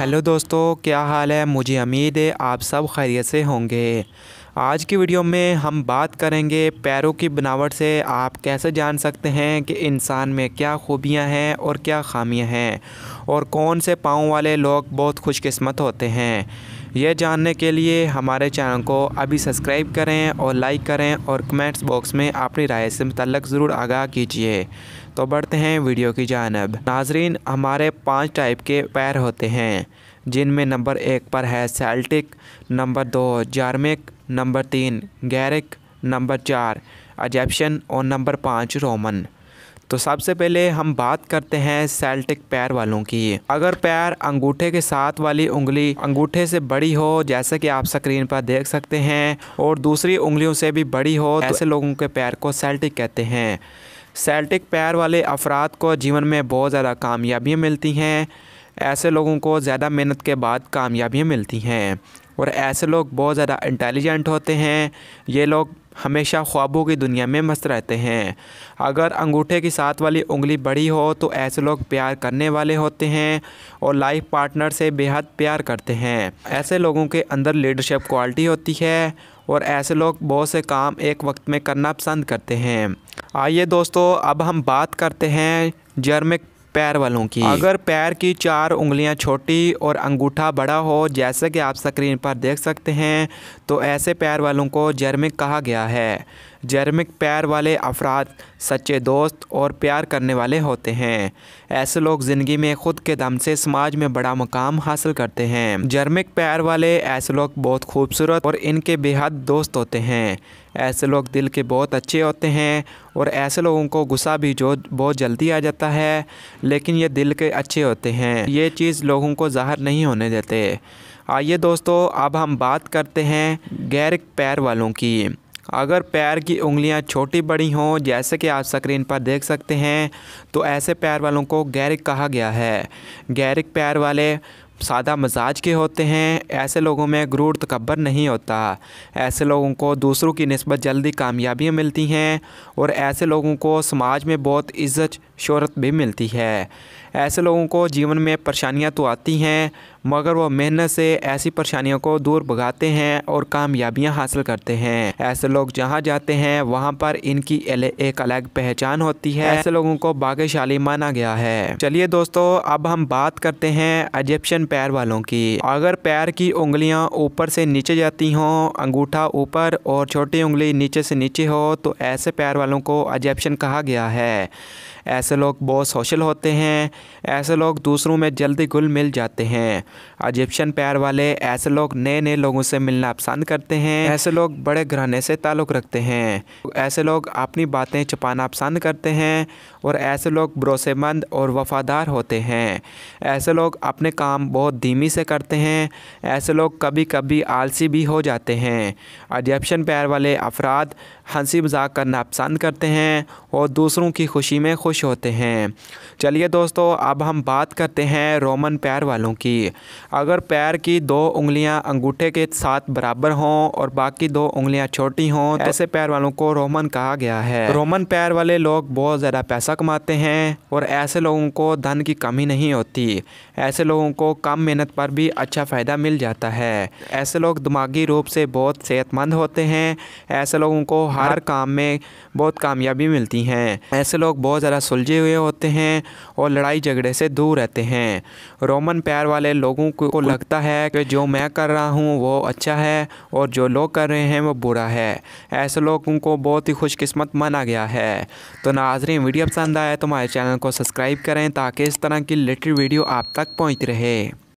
Hello दोस्तों क्या हाल है मुझे उम्मीद है आप सब खैरियत से होंगे आज की वीडियो में हम बात करेंगे पैरों की बनावट से आप कैसे जान सकते हैं कि इंसान में क्या खूबियां हैं और क्या खामियां हैं और कौन से पाँव वाले लोग बहुत खुशकिस्मत होते हैं यह जानने के लिए हमारे चैनल को अभी सब्सक्राइब करें और लाइक करें और कमेंट्स बॉक्स में अपनी राय से मतलब ज़रूर आगाह कीजिए तो बढ़ते हैं वीडियो की जानब नाजरीन हमारे पाँच टाइप के पैर होते हैं जिनमें नंबर एक पर है सेल्टिक नंबर दो जार्मिक नंबर तीन गैरिक नंबर चार अजैप्शन और नंबर पाँच रोमन तो सबसे पहले हम बात करते हैं सेल्टिक पैर वालों की अगर पैर अंगूठे के साथ वाली उंगली अंगूठे से बड़ी हो जैसे कि आप स्क्रीन पर देख सकते हैं और दूसरी उंगलियों से भी बड़ी हो तो ऐसे लोगों के पैर को सेल्टिक कहते हैं सेल्टिक पैर वाले अफराद को जीवन में बहुत ज़्यादा कामयाबियाँ मिलती हैं ऐसे लोगों को ज़्यादा मेहनत के बाद कामयाबियाँ मिलती हैं और ऐसे लोग बहुत ज़्यादा इंटेलिजेंट होते हैं ये लोग हमेशा ख्वाबों की दुनिया में मस्त रहते हैं अगर अंगूठे की साथ वाली उंगली बड़ी हो तो ऐसे लोग प्यार करने वाले होते हैं और लाइफ पार्टनर से बेहद प्यार करते हैं ऐसे लोगों के अंदर लीडरशिप क्वालिटी होती है और ऐसे लोग बहुत से काम एक वक्त में करना पसंद करते हैं आइए दोस्तों अब हम बात करते हैं जर्मिक पैर वालों की अगर पैर की चार उंगलियां छोटी और अंगूठा बड़ा हो जैसे कि आप स्क्रीन पर देख सकते हैं तो ऐसे पैर वालों को जर्मिक कहा गया है जर्मिक प्यार वाले अफराद सच्चे दोस्त और प्यार करने वाले होते हैं ऐसे लोग ज़िंदगी में ख़ुद के दम से समाज में बड़ा मुकाम हासिल करते हैं जर्मिक प्यार वाले ऐसे लोग बहुत खूबसूरत और इनके बेहद दोस्त होते हैं ऐसे लोग दिल के बहुत अच्छे होते हैं और ऐसे लोगों को गुस्सा भी जो बहुत जल्दी आ जाता है लेकिन ये दिल के अच्छे होते हैं ये चीज़ लोगों को ज़ाहर नहीं होने देते आइए दोस्तों अब हम बात करते हैं गैर पैर वालों की अगर पैर की उंगलियां छोटी बड़ी हों जैसे कि आप स्क्रीन पर देख सकते हैं तो ऐसे पैर वालों को गैरिक कहा गया है गैरिक पैर वाले सादा मजाज के होते हैं ऐसे लोगों में गुरूर तकबर नहीं होता ऐसे लोगों को दूसरों की नस्बत जल्दी कामयाबियाँ मिलती हैं और ऐसे लोगों को समाज में बहुत इज़्ज़त शहरत भी मिलती है ऐसे लोगों को जीवन में परेशानियाँ तो आती हैं मगर वो मेहनत से ऐसी परेशानियों को दूर भगाते हैं और कामयाबियाँ हासिल करते हैं ऐसे लोग जहाँ जाते हैं वहाँ पर इनकी एक अलग पहचान होती है ऐसे लोगों को भाग्यशाली माना गया है चलिए दोस्तों अब हम बात करते हैं एजिप्शन पैर वालों की अगर पैर की उंगलियां ऊपर से नीचे जाती हों अंगूठा ऊपर और छोटी उंगली नीचे से नीचे हो तो ऐसे पैर वालों को अजेप्शन कहा गया है ऐसे लोग बहुत सोशल होते हैं ऐसे लोग दूसरों में जल्दी घुल मिल जाते हैं अजिप्शन पैर वाले ऐसे लोग नए नए लोगों से मिलना पसंद करते हैं ऐसे लोग बड़े घराने से ताल्लुक़ रखते हैं ऐसे लोग अपनी बातें छुपाना पसंद करते हैं और ऐसे लोग भरोसेमंद और वफ़ादार होते हैं ऐसे लोग अपने काम बहुत धीमी से करते हैं ऐसे लोग कभी कभी आलसी भी हो जाते हैं अजप्शन पैर वाले अफराद हंसी मजाक करना पसंद करते हैं और दूसरों की खुशी में खुश होते हैं चलिए दोस्तों अब हम बात करते हैं रोमन पैर वालों की अगर पैर की दो उंगलियां अंगूठे के साथ बराबर हों और बाकी दो उंगलियां छोटी हों तो ऐसे पैर वालों को रोमन कहा गया है रोमन पैर वाले लोग बहुत ज़्यादा पैसा कमाते हैं और ऐसे लोगों को धन की कमी नहीं होती ऐसे लोगों को कम मेहनत पर भी अच्छा फ़ायदा मिल जाता है ऐसे लोग दिमागी रूप से बहुत सेहतमंद होते हैं ऐसे लोगों को हर हाँ। काम में बहुत कामयाबी मिलती हैं ऐसे लोग बहुत ज़्यादा सुलझे हुए होते हैं और लड़ाई झगड़े से दूर रहते हैं रोमन पैर वाले लोगों को लगता है कि जो मैं कर रहा हूँ वो अच्छा है और जो लोग कर रहे हैं वो बुरा है ऐसे लोगों को बहुत ही खुशकस्मत माना गया है तो नाजरें वीडियो पसंद आए तो हमारे चैनल को सब्सक्राइब करें ताकि इस तरह की लेटेस्ट वीडियो आप तक पहुँच रहे